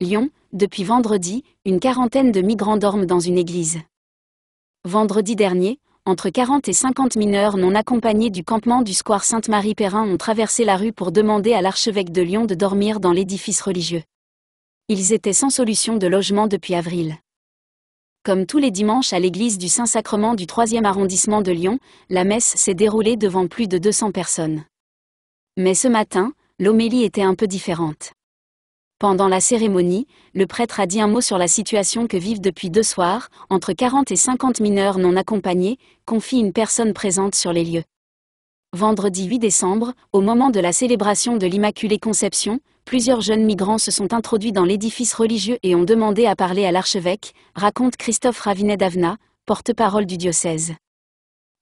Lyon, depuis vendredi, une quarantaine de migrants dorment dans une église. Vendredi dernier, entre 40 et 50 mineurs non accompagnés du campement du square Sainte-Marie-Perrin ont traversé la rue pour demander à l'archevêque de Lyon de dormir dans l'édifice religieux. Ils étaient sans solution de logement depuis avril. Comme tous les dimanches à l'église du Saint-Sacrement du 3e arrondissement de Lyon, la messe s'est déroulée devant plus de 200 personnes. Mais ce matin, l'homélie était un peu différente. Pendant la cérémonie, le prêtre a dit un mot sur la situation que vivent depuis deux soirs, entre 40 et 50 mineurs non accompagnés, confie une personne présente sur les lieux. Vendredi 8 décembre, au moment de la célébration de l'Immaculée Conception, plusieurs jeunes migrants se sont introduits dans l'édifice religieux et ont demandé à parler à l'archevêque, raconte Christophe Ravinet d'Avena, porte-parole du diocèse.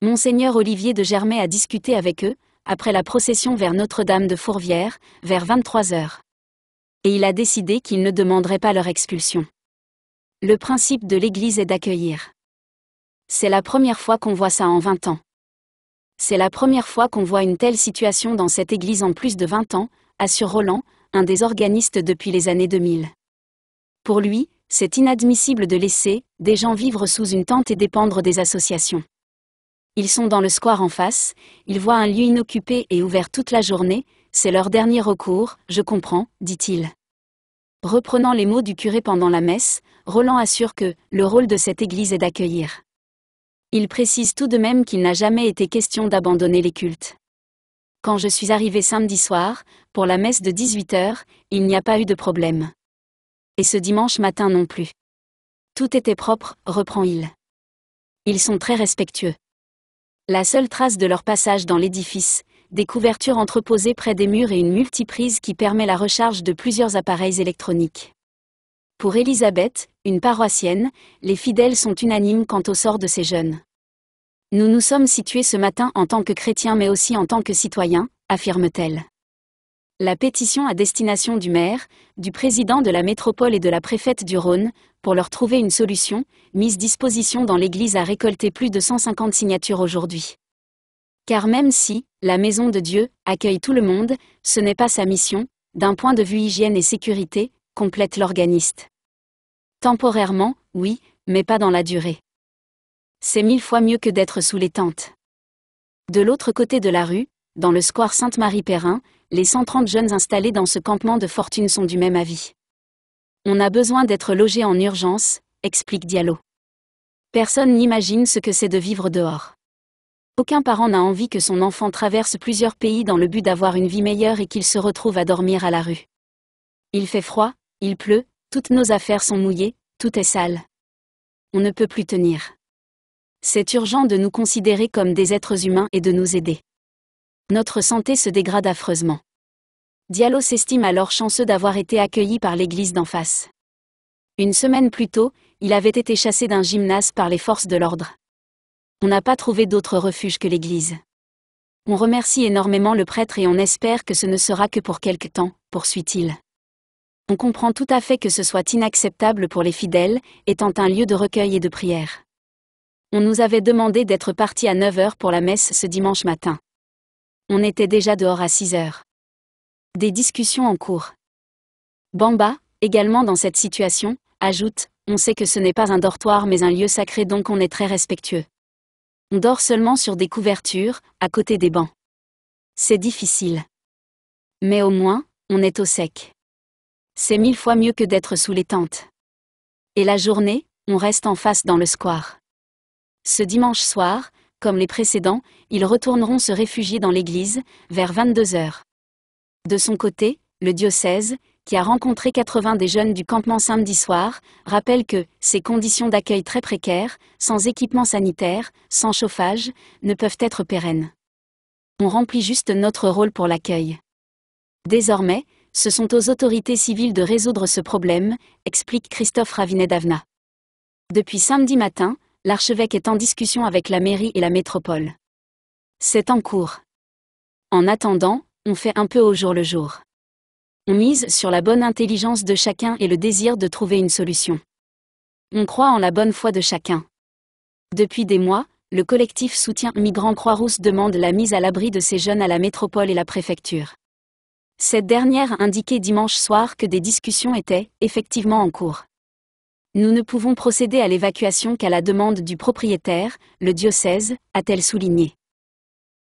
Monseigneur Olivier de Germay a discuté avec eux, après la procession vers Notre-Dame de Fourvière, vers 23 heures et il a décidé qu'il ne demanderait pas leur expulsion. Le principe de l'Église est d'accueillir. C'est la première fois qu'on voit ça en 20 ans. C'est la première fois qu'on voit une telle situation dans cette Église en plus de 20 ans, assure Roland, un des organistes depuis les années 2000. Pour lui, c'est inadmissible de laisser des gens vivre sous une tente et dépendre des associations. Ils sont dans le square en face, ils voient un lieu inoccupé et ouvert toute la journée, c'est leur dernier recours, je comprends, dit-il. Reprenant les mots du curé pendant la messe, Roland assure que le rôle de cette Église est d'accueillir. Il précise tout de même qu'il n'a jamais été question d'abandonner les cultes. Quand je suis arrivé samedi soir, pour la messe de 18h, il n'y a pas eu de problème. Et ce dimanche matin non plus. Tout était propre, reprend-il. Ils sont très respectueux. La seule trace de leur passage dans l'édifice, des couvertures entreposées près des murs et une multiprise qui permet la recharge de plusieurs appareils électroniques. Pour Elisabeth, une paroissienne, les fidèles sont unanimes quant au sort de ces jeunes. Nous nous sommes situés ce matin en tant que chrétiens mais aussi en tant que citoyens, affirme-t-elle. La pétition à destination du maire, du président de la métropole et de la préfète du Rhône, pour leur trouver une solution, mise disposition dans l'Église a récolté plus de 150 signatures aujourd'hui. Car même si, la maison de Dieu, accueille tout le monde, ce n'est pas sa mission, d'un point de vue hygiène et sécurité, complète l'organiste. Temporairement, oui, mais pas dans la durée. C'est mille fois mieux que d'être sous les tentes. De l'autre côté de la rue, dans le square Sainte-Marie-Perrin, les 130 jeunes installés dans ce campement de fortune sont du même avis. On a besoin d'être logés en urgence, explique Diallo. Personne n'imagine ce que c'est de vivre dehors. Aucun parent n'a envie que son enfant traverse plusieurs pays dans le but d'avoir une vie meilleure et qu'il se retrouve à dormir à la rue. Il fait froid, il pleut, toutes nos affaires sont mouillées, tout est sale. On ne peut plus tenir. C'est urgent de nous considérer comme des êtres humains et de nous aider. Notre santé se dégrade affreusement. Diallo s'estime alors chanceux d'avoir été accueilli par l'église d'en face. Une semaine plus tôt, il avait été chassé d'un gymnase par les forces de l'ordre on n'a pas trouvé d'autre refuge que l'Église. On remercie énormément le prêtre et on espère que ce ne sera que pour quelque temps, poursuit-il. On comprend tout à fait que ce soit inacceptable pour les fidèles, étant un lieu de recueil et de prière. On nous avait demandé d'être partis à 9h pour la messe ce dimanche matin. On était déjà dehors à 6h. Des discussions en cours. Bamba, également dans cette situation, ajoute On sait que ce n'est pas un dortoir mais un lieu sacré donc on est très respectueux. On dort seulement sur des couvertures, à côté des bancs. C'est difficile. Mais au moins, on est au sec. C'est mille fois mieux que d'être sous les tentes. Et la journée, on reste en face dans le square. Ce dimanche soir, comme les précédents, ils retourneront se réfugier dans l'église, vers 22 heures. De son côté, le diocèse, qui a rencontré 80 des jeunes du campement samedi soir, rappelle que ces conditions d'accueil très précaires, sans équipement sanitaire, sans chauffage, ne peuvent être pérennes. On remplit juste notre rôle pour l'accueil. Désormais, ce sont aux autorités civiles de résoudre ce problème, explique Christophe Ravinet davna Depuis samedi matin, l'archevêque est en discussion avec la mairie et la métropole. C'est en cours. En attendant, on fait un peu au jour le jour. On mise sur la bonne intelligence de chacun et le désir de trouver une solution. On croit en la bonne foi de chacun. Depuis des mois, le collectif soutien Migrants Croix-Rousse demande la mise à l'abri de ces jeunes à la métropole et la préfecture. Cette dernière a indiqué dimanche soir que des discussions étaient, effectivement, en cours. Nous ne pouvons procéder à l'évacuation qu'à la demande du propriétaire, le diocèse, a-t-elle souligné.